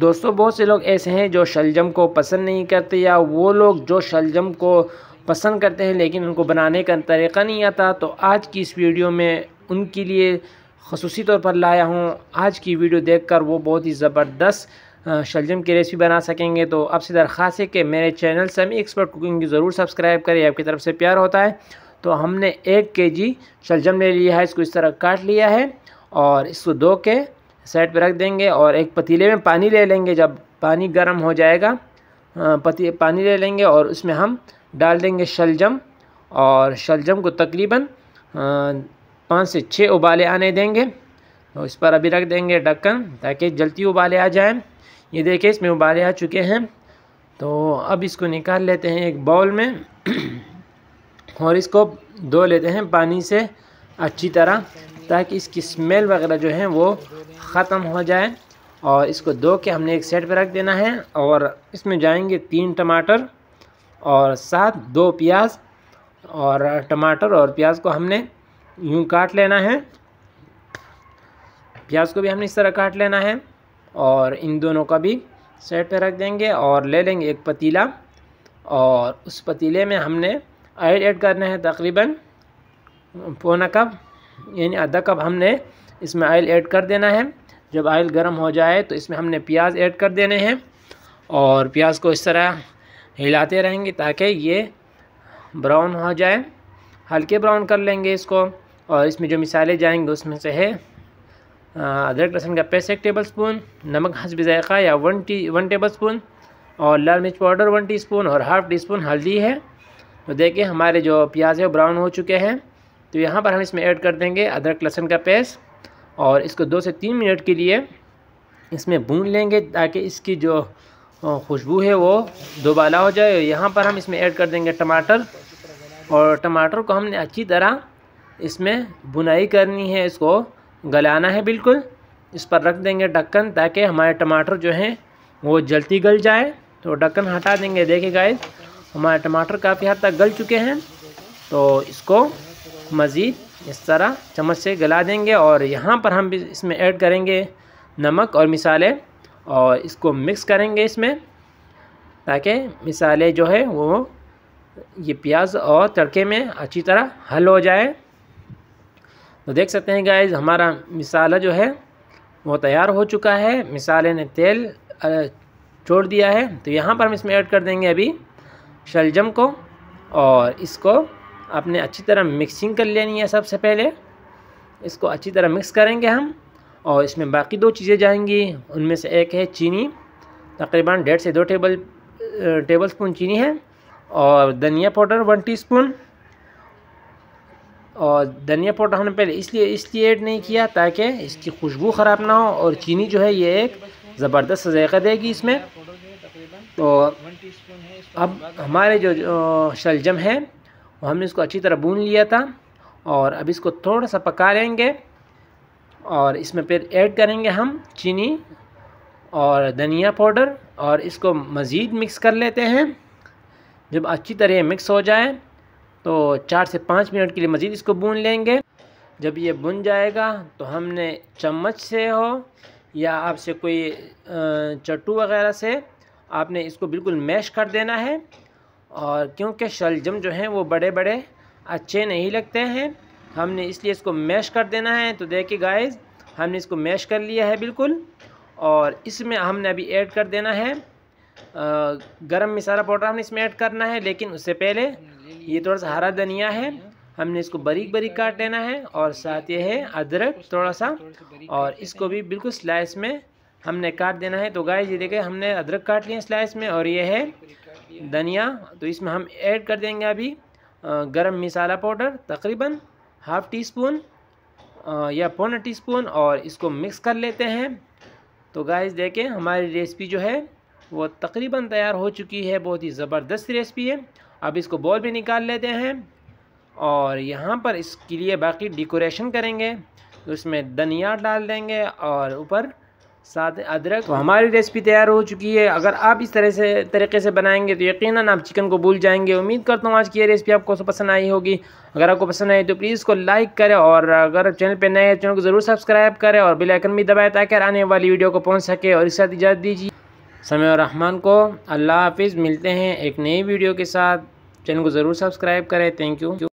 दोस्तों बहुत से लोग ऐसे हैं जो शलजम को पसंद नहीं करते या वो लोग जो शलजम को पसंद करते हैं लेकिन उनको बनाने का तरीका नहीं आता तो आज की इस वीडियो में उनके लिए खसूस तौर पर लाया हूँ आज की वीडियो देखकर वो बहुत ही ज़बरदस्त शलजम की रेसिपी बना सकेंगे तो आपसे दरख्वास्त है कि मेरे चैनल सेमी एक्सपर्ट कुकिंग की ज़रूर सब्सक्राइब करें आपकी तरफ से प्यार होता है तो हमने एक के जी शलजम ले लिया है इसको इस तरह काट लिया है और इसको दो के साइड पर रख देंगे और एक पतीले में पानी ले लेंगे जब पानी गर्म हो जाएगा पती पानी ले लेंगे और उसमें हम डाल देंगे शलजम और शलजम को तकरीबन पाँच से छः उबाले आने देंगे तो इस पर अभी रख देंगे ढक्कन ताकि जल्दी उबाले आ जाएं ये देखिए इसमें उबाले आ चुके हैं तो अब इसको निकाल लेते हैं एक बाउल में और इसको धो लेते हैं पानी से अच्छी तरह ताकि इसकी स्मेल वगैरह जो है वो ख़त्म हो जाए और इसको दो के हमने एक सेट पर रख देना है और इसमें जाएंगे तीन टमाटर और साथ दो प्याज और टमाटर और प्याज को हमने यूं काट लेना है प्याज को भी हमने इस तरह काट लेना है और इन दोनों का भी सेट पर रख देंगे और ले लेंगे एक पतीला और उस पतीले में हमने ऑयल ऐड करना है तकरीबन पौना कप यानी आधा कप हमने इसमें आयल ऐड कर देना है जब आयल गर्म हो जाए तो इसमें हमने प्याज ऐड कर देने हैं और प्याज को इस तरह हिलाते रहेंगे ताकि ये ब्राउन हो जाए हल्के ब्राउन कर लेंगे इसको और इसमें जो मिसाले जाएंगे उसमें से है अदरक लहसुन का पेस्ट एक टेबल स्पून नमक हंसब जायका या वन टी वन टेबल स्पून और लाल मिर्च पाउडर वन टीस्पून और हाफ़ टी स्पून हल्दी है तो देखिए हमारे जो प्याज है ब्राउन हो चुके हैं तो यहाँ पर हम इसमें ऐड कर देंगे अदरक लहसुन का पेस्ट और इसको दो से तीन मिनट के लिए इसमें भून लेंगे ताकि इसकी जो खुशबू है वो दोबाला हो जाए यहाँ पर हम इसमें ऐड कर देंगे टमाटर और टमाटर को हमने अच्छी तरह इसमें बुनाई करनी है इसको गलाना है बिल्कुल इस पर रख देंगे ढक्कन ताकि हमारे टमाटर जो हैं वो जल्दी गल जाए तो ढक्कन हटा देंगे देखिए गाइस हमारे टमाटर काफ़ी हद तक गल चुके हैं तो इसको मज़ीद इस तरह चम्मच से गला देंगे और यहाँ पर हम भी इसमें ऐड करेंगे नमक और मिसाले और इसको मिक्स करेंगे इसमें ताकि मिसाले जो है वो ये प्याज और तड़के में अच्छी तरह हल हो जाए तो देख सकते हैं गाइज हमारा मिसाला जो है वो तैयार हो चुका है मिसाले ने तेल छोड़ दिया है तो यहाँ पर हम इसमें ऐड कर देंगे अभी शलजम को और इसको आपने अच्छी तरह मिक्सिंग कर लेनी है सबसे पहले इसको अच्छी तरह मिक्स करेंगे हम और इसमें बाकी दो चीज़ें जाएंगी उनमें से एक है चीनी तकरीबन डेढ़ से दो टेबल टेबल स्पून चीनी है और धनिया पाउडर वन टीस्पून और धनिया पाउडर हमने पहले इसलिए इसलिए ऐड नहीं किया ताकि इसकी खुशबू ख़राब ना हो और चीनी जो है ये एक ज़बरदस्त जयका देगी इसमें तो अब हमारे जो, जो शलजम है और हमने इसको अच्छी तरह भून लिया था और अब इसको थोड़ा सा पका लेंगे और इसमें फिर ऐड करेंगे हम चीनी और धनिया पाउडर और इसको मज़ीद मिक्स कर लेते हैं जब अच्छी तरह मिक्स हो जाए तो चार से पाँच मिनट के लिए मज़ीद इसको भून लेंगे जब ये बुन जाएगा तो हमने चम्मच से हो या आपसे कोई चट्टू वगैरह से आपने इसको बिल्कुल मैश कर देना है और क्योंकि शलजम जो हैं वो बड़े बड़े अच्छे नहीं लगते हैं हमने इसलिए इसको मैश कर देना है तो देखिए गाइस हमने इसको मैश कर लिया है बिल्कुल और इसमें हमने अभी ऐड कर देना है गरम मसाला पाउडर हमने इसमें ऐड करना है लेकिन उससे पहले ये थोड़ा सा हरा धनिया है हमने इसको बारीक बारीक काट लेना है और साथ ये है अदरक थोड़ा सा और इसको भी बिल्कुल स्लाइस में हमने काट देना है तो गाय ये देखें हमने अदरक काट लिया स्लाइस में और ये है धनिया तो इसमें हम ऐड कर देंगे अभी गरम मसाला पाउडर तकरीबन हाफ़ टी स्पून या पौना टी स्पून और इसको मिक्स कर लेते हैं तो गाइस देखें हमारी रेसिपी जो है वो तकरीबन तैयार हो चुकी है बहुत ही ज़बरदस्त रेसिपी है अब इसको बॉल भी निकाल लेते हैं और यहाँ पर इसके लिए बाकी डेकोरेशन करेंगे तो इसमें धनिया डाल देंगे और ऊपर साथ अदरक तो हमारी रेसिपी तैयार हो चुकी है अगर आप इस तरह से तरीके से बनाएंगे तो यकीनन आप चिकन को भूल जाएंगे उम्मीद करता हूँ आज की ये रेसिपी आपको पसंद आई होगी अगर आपको पसंद आई तो प्लीज़ को लाइक करें और अगर चैनल पर नए हैं चैनल को ज़रूर सब्सक्राइब करें और आइकन भी दबाएँ ताकि आने वाली वीडियो को पहुँच सके और इस इजाज़त दीजिए समय और रहमान को अल्लाह हाफिज़ मिलते हैं एक नई वीडियो के साथ चैनल को ज़रूर सब्सक्राइब करें थैंक यू